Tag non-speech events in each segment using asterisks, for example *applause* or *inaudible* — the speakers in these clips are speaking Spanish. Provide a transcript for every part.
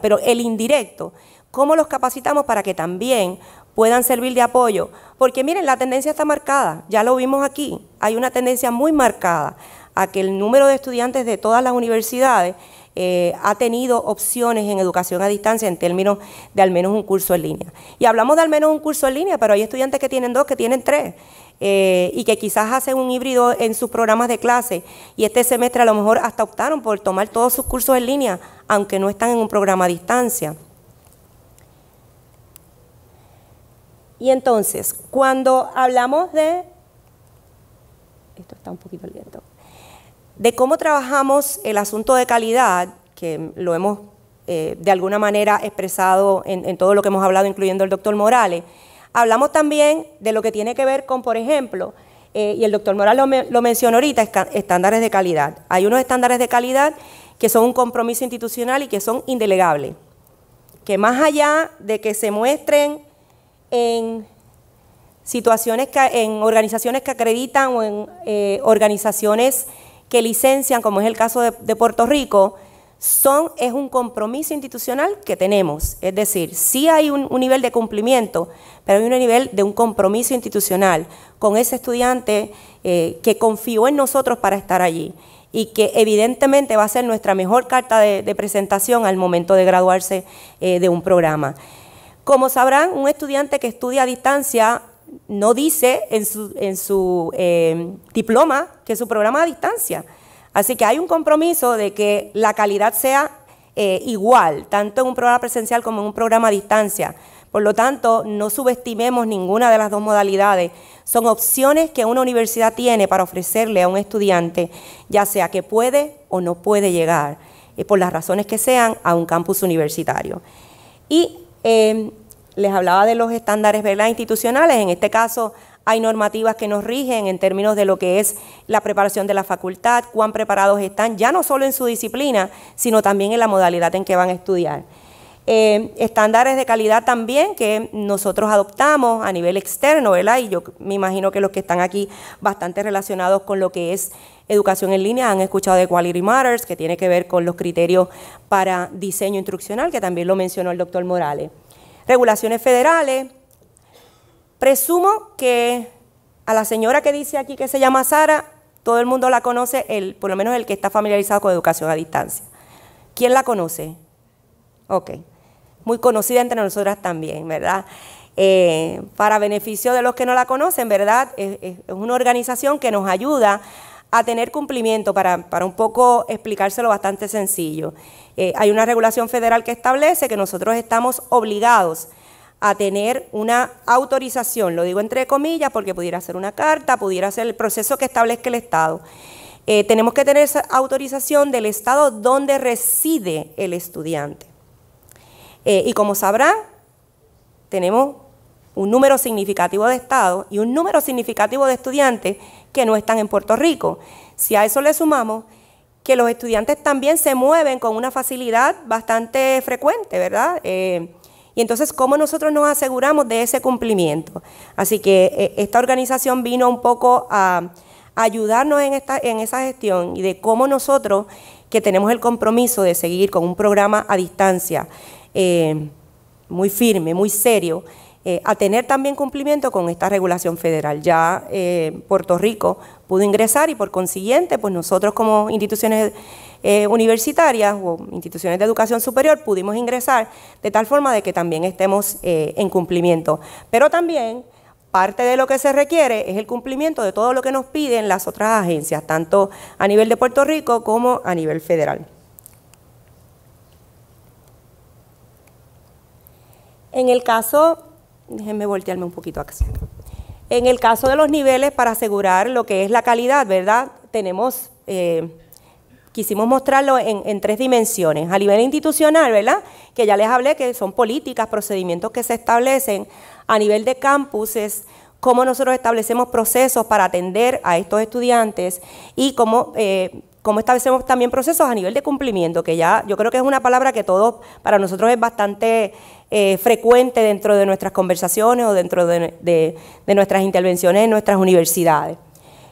pero el indirecto, ¿cómo los capacitamos para que también puedan servir de apoyo? Porque miren, la tendencia está marcada, ya lo vimos aquí, hay una tendencia muy marcada a que el número de estudiantes de todas las universidades eh, ha tenido opciones en educación a distancia en términos de al menos un curso en línea. Y hablamos de al menos un curso en línea, pero hay estudiantes que tienen dos, que tienen tres. Eh, y que quizás hacen un híbrido en sus programas de clase y este semestre a lo mejor hasta optaron por tomar todos sus cursos en línea, aunque no están en un programa a distancia. Y entonces, cuando hablamos de... Esto está un poquito lento. De cómo trabajamos el asunto de calidad, que lo hemos eh, de alguna manera expresado en todo lo que hemos hablado, incluyendo el doctor Morales, Hablamos también de lo que tiene que ver con, por ejemplo, eh, y el doctor Moral lo, mencionó ahorita, estándares de calidad. Hay unos estándares de calidad que son un compromiso institucional y que son indelegables, que más allá de que se muestren en situaciones, en organizaciones que acreditan o en eh, organizaciones que licencian, como es el caso de, Puerto Rico, son, es un compromiso institucional que tenemos. Es decir, si hay un, nivel de cumplimiento, pero hay un nivel de un compromiso institucional con ese estudiante eh, que confió en nosotros para estar allí y que evidentemente va a ser nuestra mejor carta de, presentación al momento de graduarse eh, de un programa. Como sabrán, un estudiante que estudia a distancia no dice en su, eh, diploma que su programa a distancia. Así que hay un compromiso de que la calidad sea igual, tanto en un programa presencial como en un programa a distancia. Por lo tanto, no subestimemos ninguna de las dos modalidades. Son opciones que una universidad tiene para ofrecerle a un estudiante, ya sea que puede o no puede llegar, eh, por las razones que sean, a un campus universitario. Y em, les hablaba de los estándares ¿verdad? institucionales, en este caso hay normativas que nos rigen en términos de lo que es la preparación de la facultad, cuán preparados están, ya no solo en su disciplina, sino también en la modalidad en que van a estudiar. Eh, estándares de calidad también que nosotros adoptamos a nivel externo, ¿verdad? Y yo me imagino que los que están aquí bastante relacionados con lo que es educación en línea han escuchado de Quality Matters, que tiene que ver con los criterios para diseño instruccional, que también lo mencionó el doctor Morales. Regulaciones federales. Presumo que a la señora que dice aquí que se llama Sara, todo el mundo la conoce, el, por lo menos el que está familiarizado con educación a distancia. ¿Quién la conoce? Ok muy conocida entre nosotras también, ¿verdad? Eh, para beneficio de los que no la conocen, ¿verdad? Es, una organización que nos ayuda a tener cumplimiento, para, un poco explicárselo bastante sencillo. Eh, hay una regulación federal que establece que nosotros estamos obligados a tener una autorización, lo digo entre comillas porque pudiera ser una carta, pudiera ser el proceso que establezca el Estado. Eh, tenemos que tener esa autorización del Estado donde reside el estudiante. Eh, y como sabrán, tenemos un número significativo de estados y un número significativo de estudiantes que no están en Puerto Rico. Si a eso le sumamos que los estudiantes también se mueven con una facilidad bastante frecuente, ¿verdad? Eh, y entonces, ¿cómo nosotros nos aseguramos de ese cumplimiento? Así que eh, esta organización vino un poco a, ayudarnos esta, en esa gestión y de cómo nosotros, que tenemos el compromiso de seguir con un programa a distancia, eh, muy firme, muy serio, eh, a tener también cumplimiento con esta regulación federal. Ya eh, Puerto Rico pudo ingresar y por consiguiente, pues nosotros como instituciones universitarias o instituciones de educación superior pudimos ingresar de tal forma de que también estemos en cumplimiento. Pero también parte de lo que se requiere es el cumplimiento de todo lo que nos piden las otras agencias, tanto a nivel de Puerto Rico como a nivel federal. En el caso, déjenme voltearme un poquito acá. En el caso de los niveles, para asegurar lo que es la calidad, ¿verdad? Tenemos, eh, quisimos mostrarlo en, tres dimensiones. A nivel institucional, ¿verdad? Que ya les hablé que son políticas, procedimientos que se establecen. A nivel de campus es cómo nosotros establecemos procesos para atender a estos estudiantes y cómo eh, cómo establecemos también procesos a nivel de cumplimiento, que ya yo creo que es una palabra que todos, para nosotros es bastante eh, frecuente dentro de nuestras conversaciones o dentro de, nuestras intervenciones en nuestras universidades.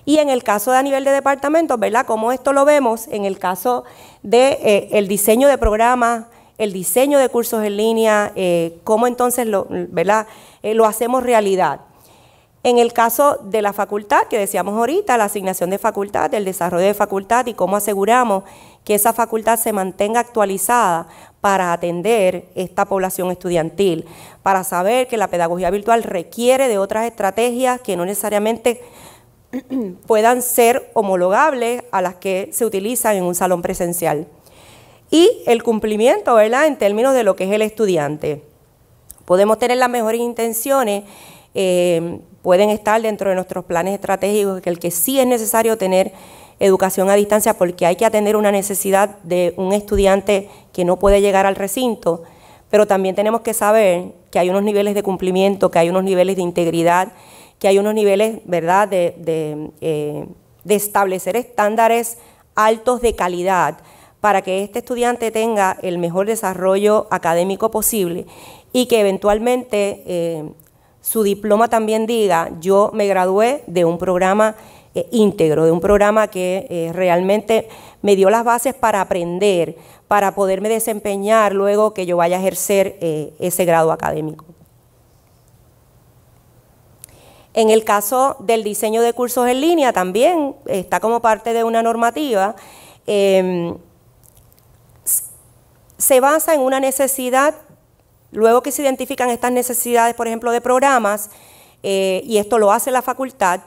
Y en el caso de a nivel de departamentos, ¿verdad? Cómo esto lo vemos en el caso de eh, el diseño de programas, el diseño de cursos en línea, eh, cómo entonces lo, ¿verdad? lo hacemos realidad. En el caso de la facultad, que decíamos ahorita, la asignación de facultad, el desarrollo de facultad y cómo aseguramos que esa facultad se mantenga actualizada para atender esta población estudiantil, para saber que la pedagogía virtual requiere de otras estrategias que no necesariamente *clears throat* puedan ser homologables a las que se utilizan en un salón presencial. Y el cumplimiento, ¿verdad?, en términos de lo que es el estudiante. Podemos tener las mejores intenciones. Eh, pueden estar dentro de nuestros planes estratégicos, que el que sí es necesario tener educación a distancia porque hay que atender una necesidad de un estudiante que no puede llegar al recinto, pero también tenemos que saber que hay unos niveles de cumplimiento, que hay unos niveles de integridad, que hay unos niveles, ¿verdad?, de, eh, establecer estándares altos de calidad para que este estudiante tenga el mejor desarrollo académico posible y que eventualmente eh, su diploma también diga, yo me gradué de un programa eh, íntegro, de un programa que eh, realmente me dio las bases para aprender, para poderme desempeñar luego que yo vaya a ejercer eh, ese grado académico. En el caso del diseño de cursos en línea también está como parte de una normativa. Em, se basa en una necesidad Luego que se identifican estas necesidades, por ejemplo, de programas, eh, y esto lo hace la facultad,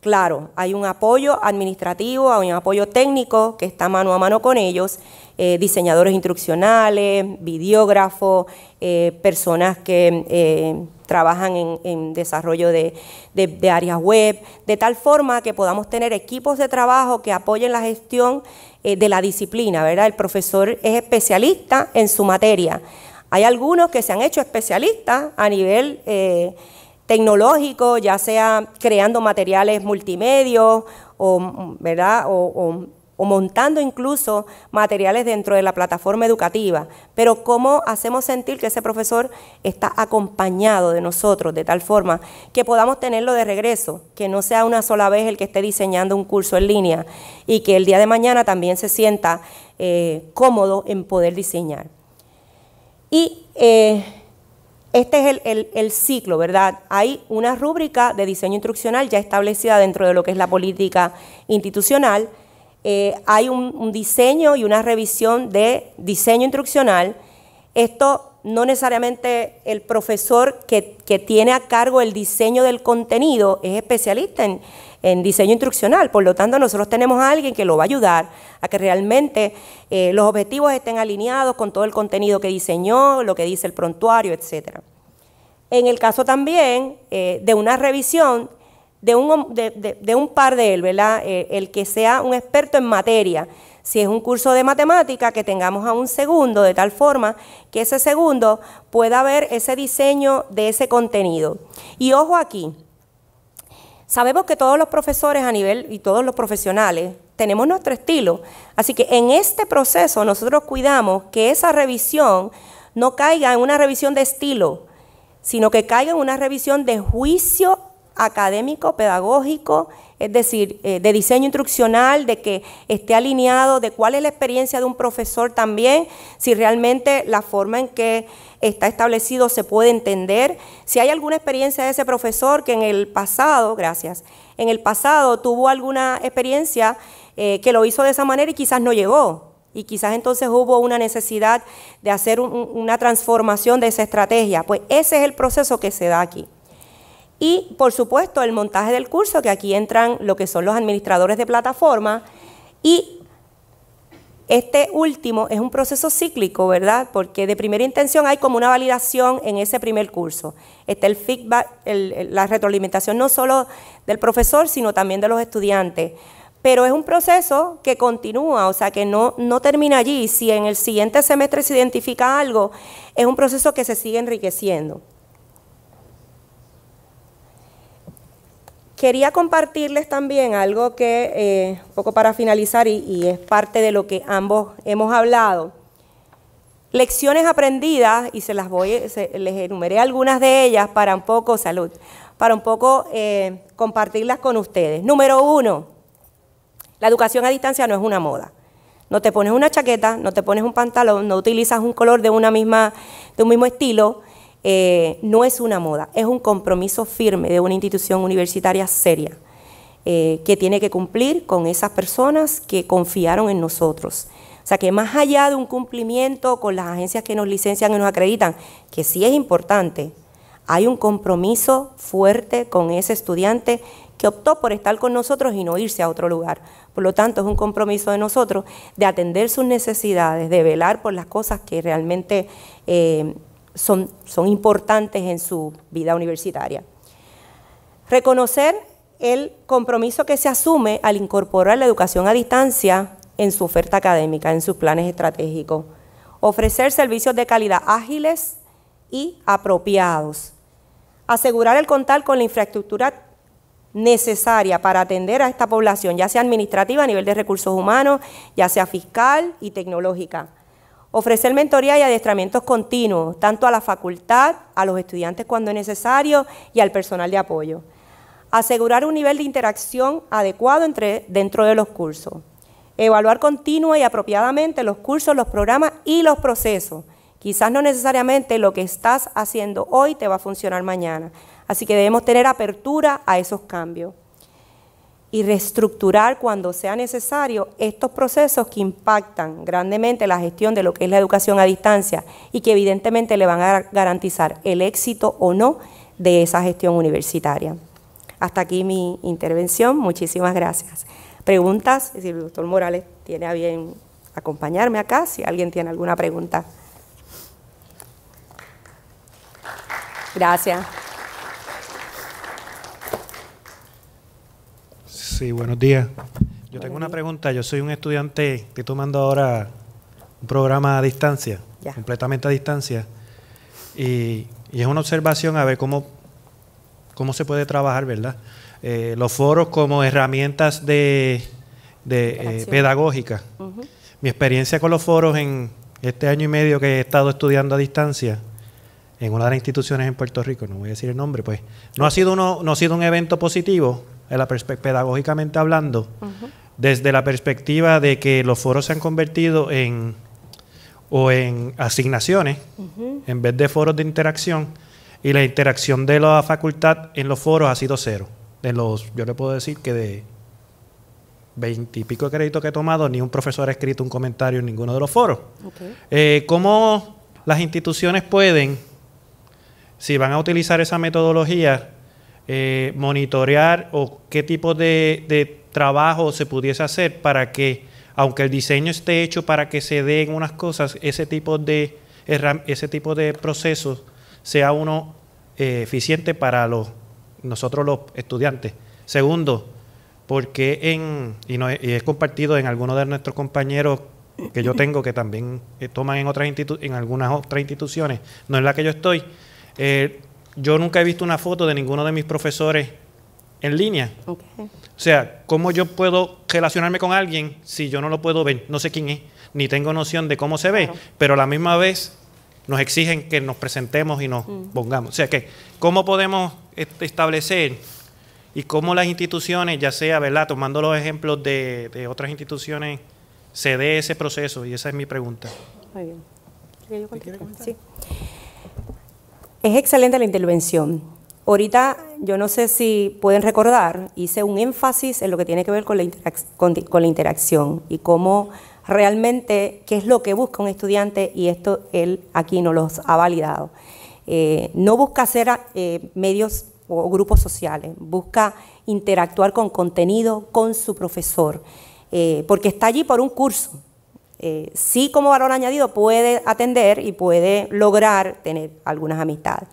claro, hay un apoyo administrativo, hay un apoyo técnico que está mano a mano con ellos, eh, diseñadores instruccionales, videógrafos, eh, personas que trabajan en, desarrollo de, de, áreas web, de tal forma que podamos tener equipos de trabajo que apoyen la gestión de la disciplina, ¿verdad? El profesor es especialista en su materia. Hay algunos que se han hecho especialistas a nivel eh, tecnológico, ya sea creando materiales multimedios o, ¿verdad? montando incluso materiales dentro de la plataforma educativa, pero cómo hacemos sentir que ese profesor está acompañado de nosotros de tal forma que podamos tenerlo de regreso, que no sea una sola vez el que esté diseñando un curso en línea y que el día de mañana también se sienta eh, cómodo en poder diseñar. Y eh, este es el, ciclo, ¿verdad? Hay una rúbrica de diseño instruccional ya establecida dentro de lo que es la política institucional. Eh, hay un, diseño y una revisión de diseño instruccional. Esto no necesariamente el profesor que tiene a cargo el diseño del contenido es especialista en en diseño instruccional. Por lo tanto, nosotros tenemos a alguien que lo va a ayudar a que realmente eh, los objetivos estén alineados con todo el contenido que diseñó, lo que dice el prontuario, etcétera. En el caso también eh, de una revisión de un, de, un par de él, ¿verdad? Eh, el que sea un experto en materia. Si es un curso de matemática, que tengamos a un segundo, de tal forma que ese segundo pueda ver ese diseño de ese contenido. Y ojo aquí, Sabemos que todos los profesores a nivel y todos los profesionales tenemos nuestro estilo, así que en este proceso nosotros cuidamos que esa revisión no caiga en una revisión de estilo, sino que caiga en una revisión de juicio académico, pedagógico es decir, eh, de diseño instruccional, de que esté alineado, de cuál es la experiencia de un profesor también, si realmente la forma en que está establecido se puede entender, si hay alguna experiencia de ese profesor que en el pasado, gracias, en el pasado tuvo alguna experiencia eh, que lo hizo de esa manera y quizás no llegó, y quizás entonces hubo una necesidad de hacer una transformación de esa estrategia. Pues ese es el proceso que se da aquí. Y, por supuesto, el montaje del curso, que aquí entran lo que son los administradores de plataforma. Y este último es un proceso cíclico, ¿verdad? Porque de primera intención hay como una validación en ese primer curso. Está el feedback, la retroalimentación no solo del profesor, sino también de los estudiantes. Pero es un proceso que continúa, o sea, que no, no termina allí. Si en el siguiente semestre se identifica algo, es un proceso que se sigue enriqueciendo. Quería compartirles también algo que, eh, un poco para finalizar, y, es parte de lo que ambos hemos hablado. Lecciones aprendidas, y se las voy, les enumeré algunas de ellas para un poco, salud, para un poco eh, compartirlas con ustedes. Número uno, la educación a distancia no es una moda. No te pones una chaqueta, no te pones un pantalón, no utilizas un color de una misma, de un mismo estilo, eh, no es una moda, es un compromiso firme de una institución universitaria seria eh, que tiene que cumplir con esas personas que confiaron en nosotros. O sea que más allá de un cumplimiento con las agencias que nos licencian y nos acreditan, que sí es importante, hay un compromiso fuerte con ese estudiante que optó por estar con nosotros y no irse a otro lugar. Por lo tanto, es un compromiso de nosotros de atender sus necesidades, de velar por las cosas que realmente eh, son, importantes en su vida universitaria. Reconocer el compromiso que se asume al incorporar la educación a distancia en su oferta académica, en sus planes estratégicos. Ofrecer servicios de calidad ágiles y apropiados. Asegurar el contar con la infraestructura necesaria para atender a esta población, ya sea administrativa a nivel de recursos humanos, ya sea fiscal y tecnológica. Ofrecer mentoría y adiestramientos continuos, tanto a la facultad, a los estudiantes cuando es necesario y al personal de apoyo. Asegurar un nivel de interacción adecuado dentro de los cursos. Evaluar continuamente y apropiadamente los cursos, los programas y los procesos. Quizás no necesariamente lo que estás haciendo hoy te va a funcionar mañana. Así que debemos tener apertura a esos cambios y reestructurar cuando sea necesario estos procesos que impactan grandemente la gestión de lo que es la educación a distancia y que evidentemente le van a garantizar el éxito o no de esa gestión universitaria. Hasta aquí mi intervención, muchísimas gracias. Preguntas, si el doctor Morales tiene a bien acompañarme acá, si alguien tiene alguna pregunta. Gracias. Sí, buenos días. Yo tengo una pregunta. Yo soy un estudiante, estoy tomando ahora un programa a distancia, completamente a distancia. Y, es una observación a ver cómo, cómo se puede trabajar, ¿verdad? Eh, los foros como herramientas de, eh, pedagógica. Mi experiencia con los foros en este año y medio que he estado estudiando a distancia en una de las instituciones en Puerto Rico, no voy a decir el nombre, pues no ha sido, no ha sido un evento positivo, pedagógicamente hablando, desde la perspectiva de que los foros se han convertido en o en asignaciones en vez de foros de interacción y la interacción de la facultad en los foros ha sido cero. De los, yo le puedo decir que de veintipico créditos que he tomado, ni un profesor ha escrito un comentario en ninguno de los foros. Eh, ¿Cómo las instituciones pueden si van a utilizar esa metodología, eh, monitorear o qué tipo de, trabajo se pudiese hacer para que, aunque el diseño esté hecho para que se den unas cosas, ese tipo de, ese tipo de procesos sea uno eh, eficiente para los, nosotros los estudiantes. Segundo, porque en, y, no, compartido en algunos de nuestros compañeros que yo tengo que también eh, toman en otras en algunas otras instituciones, no en la que yo estoy, eh, yo nunca he visto una foto de ninguno de mis profesores en línea. O sea, ¿cómo yo puedo relacionarme con alguien si yo no lo puedo ver? No sé quién es, ni tengo noción de cómo se ve, pero a la misma vez nos exigen que nos presentemos y nos mm. pongamos. O sea, que ¿cómo podemos establecer y cómo las instituciones, ya sea, ¿verdad? Tomando los ejemplos de, otras instituciones, se dé ese proceso y esa es mi pregunta. Muy bien. sí. Es excelente la intervención. Ahorita, yo no sé si pueden recordar, hice un énfasis en lo que tiene que ver con la, con, la interacción y cómo realmente qué es lo que busca un estudiante y esto él aquí nos los ha validado. Eh, no busca hacer eh, medios o grupos sociales, busca interactuar con contenido, con su profesor, eh, porque está allí por un curso, eh, sí como valor añadido puede atender y puede lograr tener algunas amistades.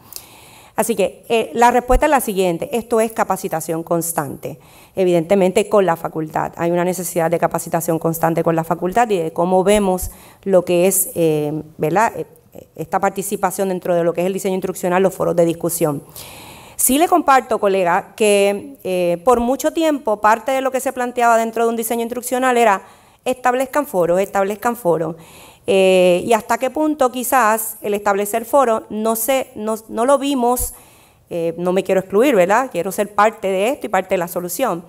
Así que eh, la respuesta es la siguiente, esto es capacitación constante, evidentemente con la facultad. Hay una necesidad de capacitación constante con la facultad y de cómo vemos lo que es eh, ¿verdad? esta participación dentro de lo que es el diseño instruccional, los foros de discusión. Sí le comparto, colega, que por mucho tiempo parte de lo que se planteaba dentro de un diseño instruccional era establezcan foros, establezcan foros. Eh, y hasta qué punto quizás el establecer foros, no, sé, no, no lo vimos, eh, no me quiero excluir, ¿verdad? Quiero ser parte de esto y parte de la solución.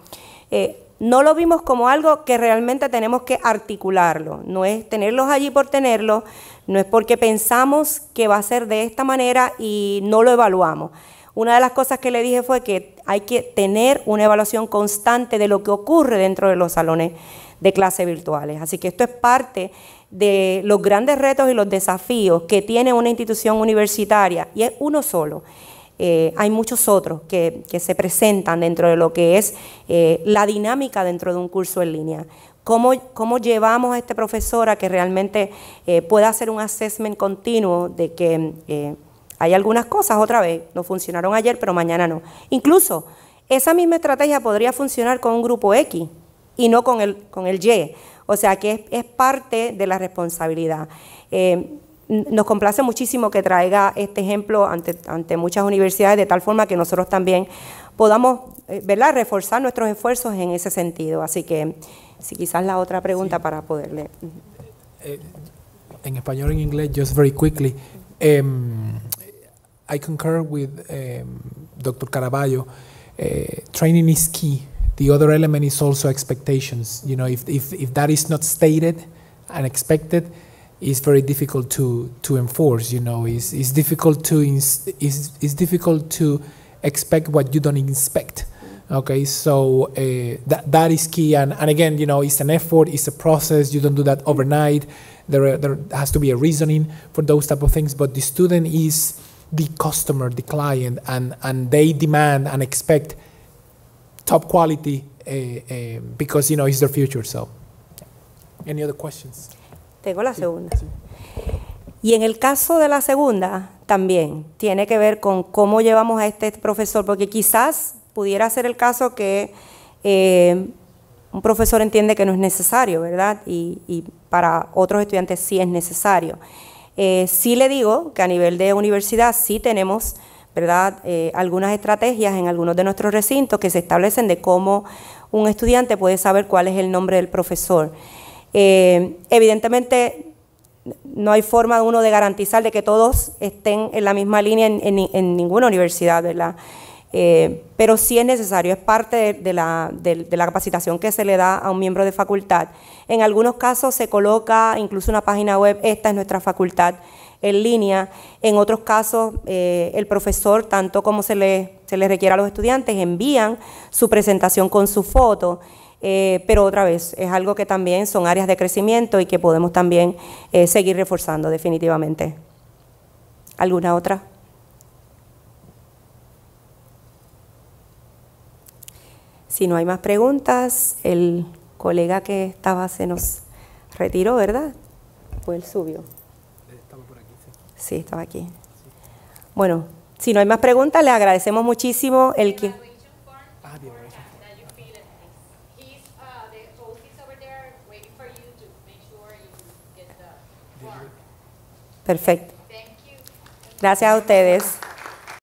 Eh, no lo vimos como algo que realmente tenemos que articularlo. No es tenerlos allí por tenerlos, no es porque pensamos que va a ser de esta manera y no lo evaluamos. Una de las cosas que le dije fue que hay que tener una evaluación constante de lo que ocurre dentro de los salones de clases virtuales. Así que esto es parte de los grandes retos y los desafíos que tiene una institución universitaria y es uno solo. Eh, hay muchos otros que, se presentan dentro de lo que es eh, la dinámica dentro de un curso en línea. ¿Cómo, llevamos a este profesor a que realmente eh, pueda hacer un assessment continuo de que hay algunas cosas otra vez, no funcionaron ayer, pero mañana no? Incluso esa misma estrategia podría funcionar con un grupo X, y no con el, con el Y. O sea que es, parte de la responsabilidad. Eh, nos complace muchísimo que traiga este ejemplo ante, ante muchas universidades, de tal forma que nosotros también podamos eh, ¿verdad? reforzar nuestros esfuerzos en ese sentido. Así que, si quizás la otra pregunta para poderle. Eh, en español, en inglés, just very quickly. Em, I concur with em, doctor Dr. Caraballo. training is key. The other element is also expectations. You know, if, if, if that is not stated and expected, it's very difficult to, to enforce. You know, it's, it's difficult to it's, it's difficult to expect what you don't expect. Okay, so uh, that, that is key. And, and again, you know, it's an effort, it's a process. You don't do that overnight. There, are, there has to be a reasoning for those type of things. But the student is the customer, the client, and, and they demand and expect top quality eh, eh, because you know it's their future. So, any other questions? Tengo la segunda. Y en el caso de la segunda, también tiene que ver con cómo llevamos a este profesor, porque quizás pudiera ser el caso que eh, un profesor entiende que no es necesario, ¿verdad? Y, para otros estudiantes sí es necesario. sí le digo que a nivel de universidad sí tenemos ¿verdad? Eh, algunas estrategias en algunos de nuestros recintos que se establecen de cómo un estudiante puede saber cuál es el nombre del profesor. Eh, evidentemente, no hay forma uno de garantizar de que todos estén en la misma línea en, ninguna universidad, ¿verdad? Eh, pero sí es necesario, es parte de, la, de, la, capacitación que se le da a un miembro de facultad. En algunos casos se coloca incluso una página web, esta es nuestra facultad, en línea. En otros casos, eh, el profesor, tanto como se le, se requiere a los estudiantes, envían su presentación con su foto. Eh, pero otra vez, es algo que también son áreas de crecimiento y que podemos también eh, seguir reforzando definitivamente. ¿Alguna otra? Si no hay más preguntas, el colega que estaba se nos retiró, ¿verdad? Pues él subió. Sí, estaba aquí. Bueno, si no hay más preguntas, le agradecemos muchísimo el que... Ah, Perfecto. Gracias a ustedes.